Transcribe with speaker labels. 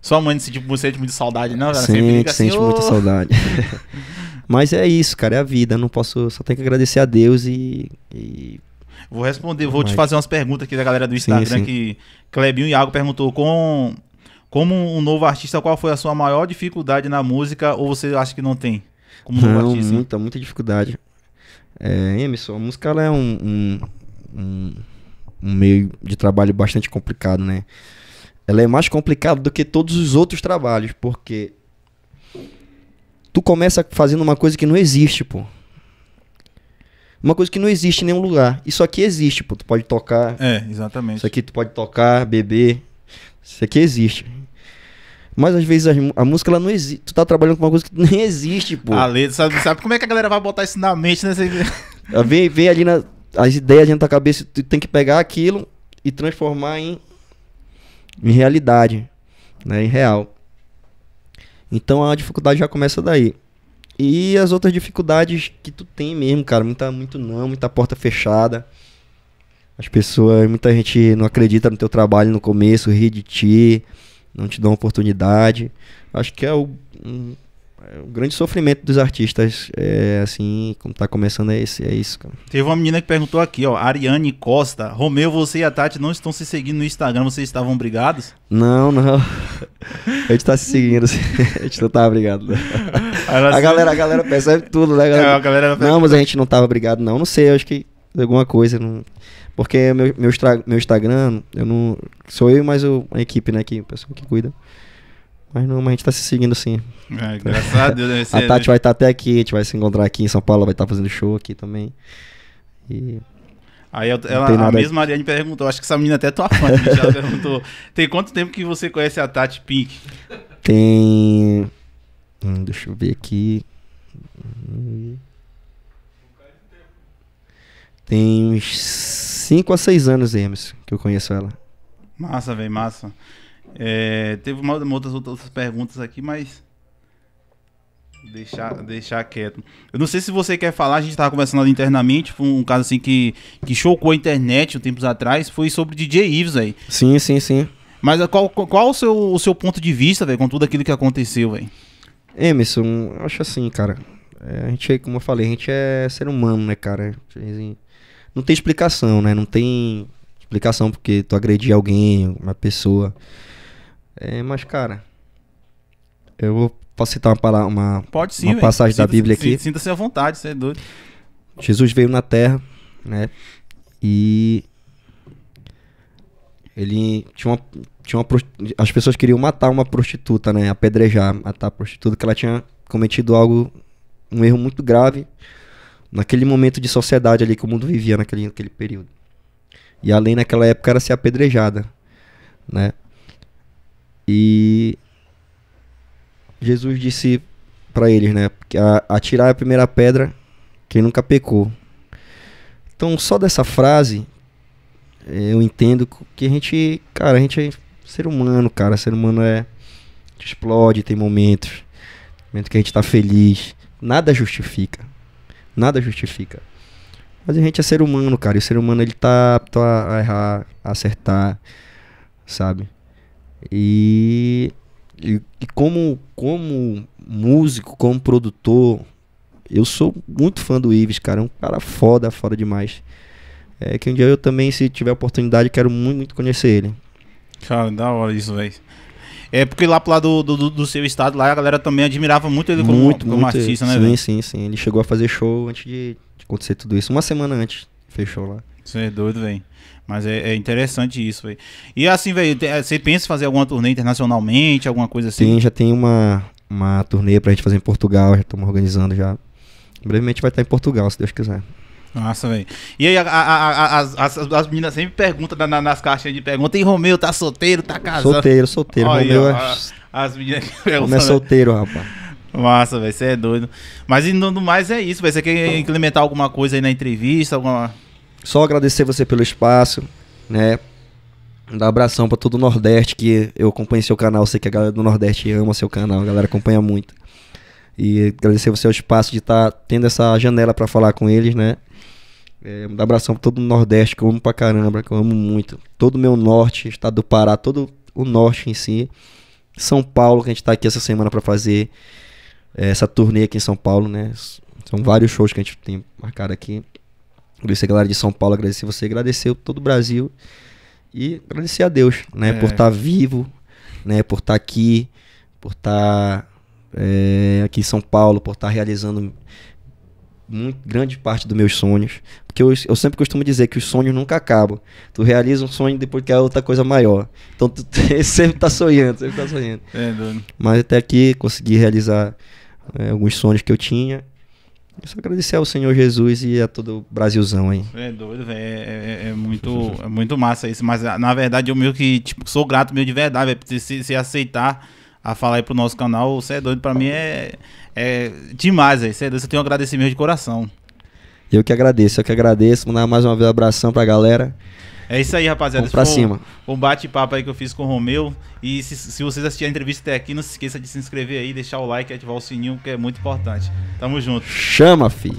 Speaker 1: Sua mãe não sente tipo, você é, tipo, de saudade, não? Ela sente, sempre assim, sente oh! muita saudade.
Speaker 2: Mas é isso, cara, é a vida. Não posso, só tenho que agradecer a Deus e. e...
Speaker 1: Vou responder, vou te fazer umas perguntas aqui da galera do Instagram sim, sim. que Clebinho Iago perguntou com como um novo artista, qual foi a sua maior dificuldade na música ou você acha que não tem? Como novo artista? muita,
Speaker 2: muita dificuldade. É, Emerson, a música ela é um, um, um, um meio de trabalho bastante complicado, né? ela é mais complicada do que todos os outros trabalhos, porque tu começa fazendo uma coisa que não existe, pô. Uma coisa que não existe em nenhum lugar. Isso aqui existe, pô. Tu pode tocar. É, exatamente. Isso aqui tu pode tocar, beber. Isso aqui existe. Mas às vezes a, a, música ela não existe. Tu tá trabalhando com uma coisa que nem existe, pô. A letra,
Speaker 1: sabe, sabe como é que a galera vai botar isso na mente, né?
Speaker 2: vem, vem ali na, as ideias dentro da cabeça, tu tem que pegar aquilo e transformar em em realidade, né, em real. Então a dificuldade já começa daí. E as outras dificuldades que tu tem mesmo, cara, muita muito não, muita porta fechada. As pessoas, muita gente não acredita no teu trabalho no começo, ri de ti, não te dão oportunidade. Acho que é o, o é grande sofrimento dos artistas, é, assim, como tá começando, é, esse, é isso. Cara.
Speaker 1: Teve uma menina que perguntou aqui, ó, Ariane Costa. Romeu, você e a Tati não estão se seguindo no Instagram, vocês estavam brigados?
Speaker 2: Não, não. A gente tá se seguindo, assim. a gente não tava brigado. Não. Né?
Speaker 1: A, galera, a galera percebe
Speaker 2: tudo, né, galera? É, a galera não, mas a gente não tava brigado, não. Não sei, acho que alguma coisa. Não... Porque meu, meu, meu Instagram, eu não. Sou eu mais a equipe, né, que, o pessoal que cuida. Mas não, mas a gente tá se seguindo sim. É, graças a Deus. Né? a é Tati vai estar tá até aqui, a gente vai se encontrar aqui em São Paulo, vai estar tá fazendo show aqui também. E
Speaker 1: Aí ela, ela a mesma Ariane perguntou, acho que essa menina até é tua fã, ela né? perguntou, tem quanto tempo que você conhece a Tati Pink?
Speaker 2: Tem... Hum, deixa eu ver aqui... Tem uns 5 a 6 anos, Hermes, que eu conheço ela.
Speaker 1: Massa, velho, massa. É, teve outras, outras perguntas aqui, mas. Deixar, deixar quieto. Eu não sei se você quer falar, a gente estava conversando internamente, foi um caso assim que, que chocou a internet um tempos atrás, foi sobre DJ Ives aí. Sim, sim, sim. Mas ah, qual, qual o, seu, o seu ponto de vista, velho, com tudo aquilo que aconteceu, velho? Emerson, acho assim, cara. É, a
Speaker 2: gente, como eu falei, a gente é ser humano, né, cara? não tem explicação, né? Não tem explicação porque tu agredir alguém, uma pessoa. É, mas, cara, eu posso citar uma, uma, Pode sim, uma passagem sinta, da Bíblia aqui. Sinta-se
Speaker 1: à vontade, você é doido.
Speaker 2: Jesus veio na Terra, né? E ele tinha uma, tinha uma as pessoas queriam matar uma prostituta, né, apedrejar, matar a prostituta que ela tinha cometido algo um erro muito grave naquele momento de sociedade ali que o mundo vivia naquele, naquele período. E além naquela época era ser apedrejada, né? E Jesus disse para eles, né? Atirar a primeira pedra quem nunca pecou. Então, só dessa frase, eh, eu entendo que a gente, cara, a gente é ser humano, cara. Ser humano é. explode, tem momentos. Momento que a gente tá feliz. Nada justifica. Nada justifica. Mas a gente é ser humano, cara. E o ser humano ele tá apto a errar, a acertar, sabe? E, e, e como, como músico, como produtor, eu sou muito fã do Ives, cara. É um cara foda, fora demais. É que um dia eu também, se tiver oportunidade, quero muito, muito conhecer ele.
Speaker 1: Cara, da hora isso, velho. É porque lá pro lado do, do, do, seu estado, lá a galera também admirava muito ele como, muito, como muito, artista, né? Sim, véio?
Speaker 2: sim, sim. Ele chegou a fazer show antes de acontecer tudo isso. Uma semana antes, fechou lá.
Speaker 1: Você é doido, velho. Mas é, é, interessante isso, velho. E assim, velho, eh, você pensa em fazer alguma turnê internacionalmente, alguma coisa assim? Sim,
Speaker 2: já tem uma, uma turnê pra gente fazer em Portugal, já estamos organizando já. Brevemente vai estar em Portugal, se Deus quiser.
Speaker 1: Nossa, velho. E aí, a, a, a, as, as, meninas sempre perguntam na, nas caixas de pergunta: e Romeu, tá solteiro, tá casado? Solteiro, solteiro. Olha, Romeu é... As meninas que perguntam. Romeu é né? solteiro, rapaz. Massa, velho, você é doido. Mas e no mais é isso, velho. Você quer implementar alguma coisa aí na entrevista? Alguma.
Speaker 2: Só agradecer você pelo
Speaker 1: espaço,
Speaker 2: né? Dar um abração para todo o Nordeste, que eu acompanho seu canal, sei que a galera do Nordeste ama seu canal, a galera acompanha muito. E agradecer você o espaço de estar tá tendo essa janela para falar com eles, né? É, um abração pra todo o Nordeste, que eu amo pra caramba, que eu amo muito. Todo o meu norte, estado do Pará, todo o norte em si. São Paulo, que a gente tá aqui essa semana para fazer é, essa turnê aqui em São Paulo, né? São vários shows que a gente tem marcado aqui. Agradecer a galera de São Paulo, agradecer você, agradecer todo o Brasil e agradecer a Deus, né, é. por estar tá vivo, né, por estar tá aqui, por estar tá, é, aqui em São Paulo, por estar realizando muito, grande parte dos meus sonhos, porque eu, eu, sempre costumo dizer que os sonhos nunca acabam. Tu realiza um sonho depois que é outra coisa maior. Então tu, tu sempre tá sonhando, sempre tá sonhando. É, Mas até aqui consegui realizar é, alguns sonhos que eu tinha eu só agradecer ao Senhor Jesus e a todo o Brasilzão aí.
Speaker 1: É doido, velho. É, é, é, é, muito, é muito massa isso. Mas na verdade, eu meio que tipo, sou grato meio de verdade, velho. Se, se aceitar a falar aí pro nosso canal, você é doido. Pra mim é, é demais, velho. Você é doido. Eu tenho um agradecimento de coração.
Speaker 2: Eu que agradeço, eu que agradeço. Mandar mais uma vez um abração pra galera.
Speaker 1: É isso aí, rapaziada. Vamos pra Foi cima. Um, um bate-papo aí que eu fiz com o Romeu. E se, se vocês assistirem a entrevista até aqui, não se esqueça de se inscrever aí, deixar o like e ativar o sininho, que é muito importante. Tamo junto.
Speaker 2: Chama, fi.